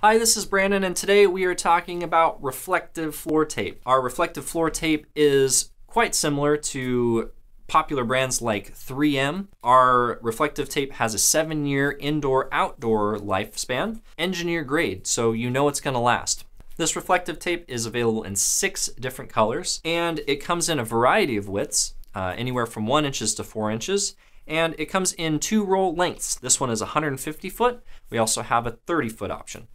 Hi, this is Brandon, and today we are talking about reflective floor tape. Our reflective floor tape is quite similar to popular brands like 3M. Our reflective tape has a seven year indoor outdoor lifespan, engineer grade, so you know it's gonna last. This reflective tape is available in six different colors, and it comes in a variety of widths, uh, anywhere from one inches to four inches, and it comes in two roll lengths. This one is 150 foot. We also have a 30 foot option.